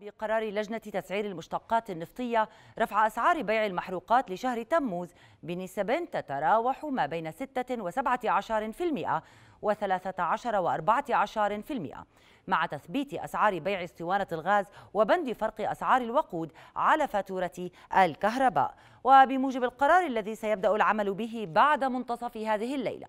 بقرار لجنة تسعير المشتقات النفطية رفع أسعار بيع المحروقات لشهر تموز بنسب تتراوح ما بين 6 و 17% و 13 و 14% مع تثبيت أسعار بيع اسطوانة الغاز وبند فرق أسعار الوقود على فاتورة الكهرباء وبموجب القرار الذي سيبدأ العمل به بعد منتصف هذه الليلة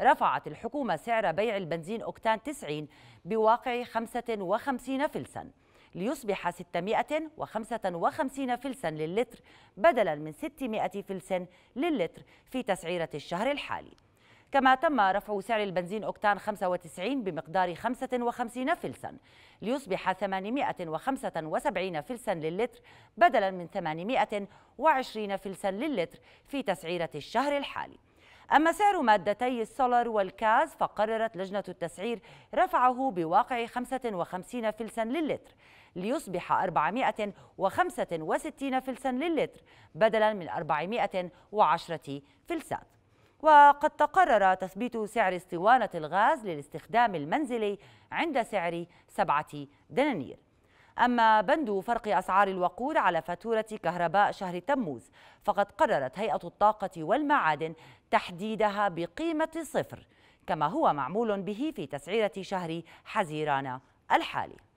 رفعت الحكومة سعر بيع البنزين أوكتان 90 بواقع 55 فلساً ليصبح 655 فلسا للتر بدلا من 600 فلس للتر في تسعيرة الشهر الحالي كما تم رفع سعر البنزين أكتان 95 بمقدار 55 فلسا ليصبح 875 فلسا للتر بدلا من 820 فلسا للتر في تسعيرة الشهر الحالي أما سعر مادتي السولر والكاز فقررت لجنة التسعير رفعه بواقع 55 فلسا للتر ليصبح 465 فلسا للتر بدلا من 410 فلسات وقد تقرر تثبيت سعر اسطوانة الغاز للاستخدام المنزلي عند سعر سبعة دنانير أما بند فرق أسعار الوقود على فاتورة كهرباء شهر تموز فقد قررت هيئة الطاقة والمعادن تحديدها بقيمة صفر كما هو معمول به في تسعيرة شهر حزيران الحالي